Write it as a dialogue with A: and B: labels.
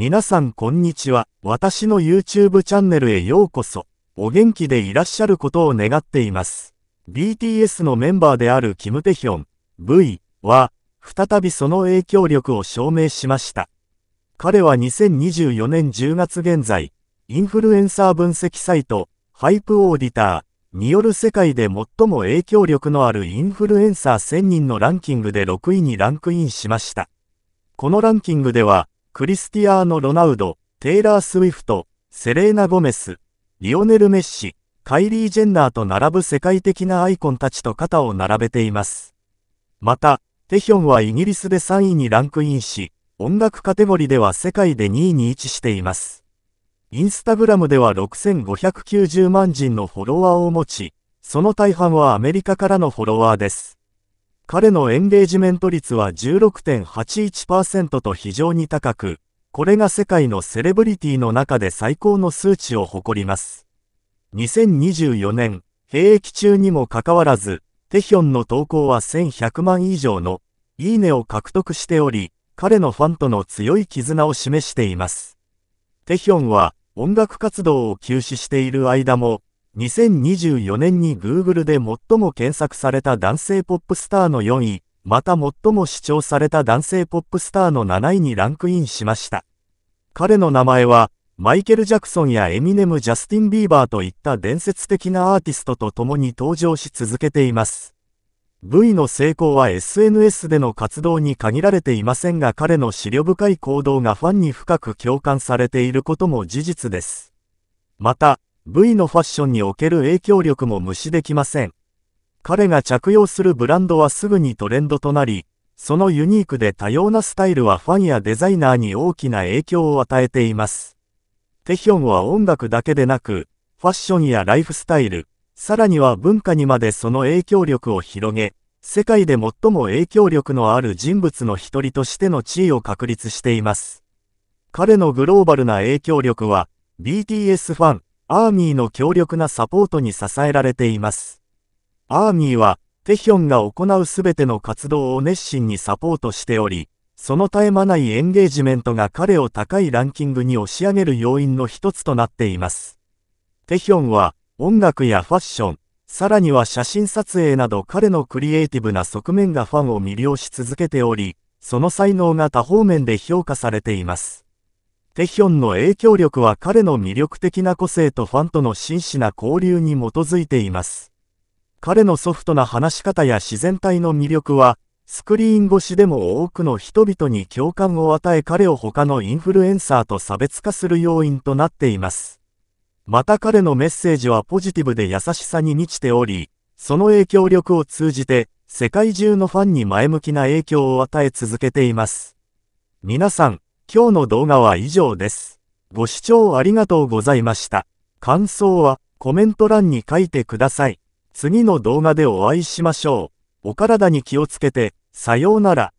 A: 皆さんこんにちは。私の YouTube チャンネルへようこそ。お元気でいらっしゃることを願っています。BTS のメンバーであるキム・テヒョン V は、再びその影響力を証明しました。彼は2024年10月現在、インフルエンサー分析サイト、ハイプオーディターによる世界で最も影響力のあるインフルエンサー1000人のランキングで6位にランクインしました。このランキングでは、クリスティアーノ・ロナウド、テイラー・スウィフト、セレーナ・ゴメス、リオネル・メッシ、カイリー・ジェンナーと並ぶ世界的なアイコンたちと肩を並べています。また、テヒョンはイギリスで3位にランクインし、音楽カテゴリでは世界で2位に位置しています。インスタグラムでは6590万人のフォロワーを持ち、その大半はアメリカからのフォロワーです。彼のエンゲージメント率は16.81%と非常に高く、これが世界のセレブリティの中で最高の数値を誇ります。2024年、兵役中にもかかわらず、テヒョンの投稿は1100万以上の、いいねを獲得しており、彼のファンとの強い絆を示しています。テヒョンは、音楽活動を休止している間も、2024年に Google で最も検索された男性ポップスターの4位、また最も視聴された男性ポップスターの7位にランクインしました。彼の名前は、マイケル・ジャクソンやエミネム・ジャスティン・ビーバーといった伝説的なアーティストと共に登場し続けています。V の成功は SNS での活動に限られていませんが彼の資料深い行動がファンに深く共感されていることも事実です。また、V のファッションにおける影響力も無視できません。彼が着用するブランドはすぐにトレンドとなり、そのユニークで多様なスタイルはファンやデザイナーに大きな影響を与えています。テヒョンは音楽だけでなく、ファッションやライフスタイル、さらには文化にまでその影響力を広げ、世界で最も影響力のある人物の一人としての地位を確立しています。彼のグローバルな影響力は、BTS ファン、アーミーの強力なサポートに支えられています。アーミーは、テヒョンが行うすべての活動を熱心にサポートしており、その絶え間ないエンゲージメントが彼を高いランキングに押し上げる要因の一つとなっています。テヒョンは、音楽やファッション、さらには写真撮影など彼のクリエイティブな側面がファンを魅了し続けており、その才能が多方面で評価されています。テヒョンの影響力は彼の魅力的な個性とファンとの真摯な交流に基づいています。彼のソフトな話し方や自然体の魅力は、スクリーン越しでも多くの人々に共感を与え彼を他のインフルエンサーと差別化する要因となっています。また彼のメッセージはポジティブで優しさに満ちており、その影響力を通じて、世界中のファンに前向きな影響を与え続けています。皆さん、今日の動画は以上です。ご視聴ありがとうございました。感想はコメント欄に書いてください。次の動画でお会いしましょう。お体に気をつけて、さようなら。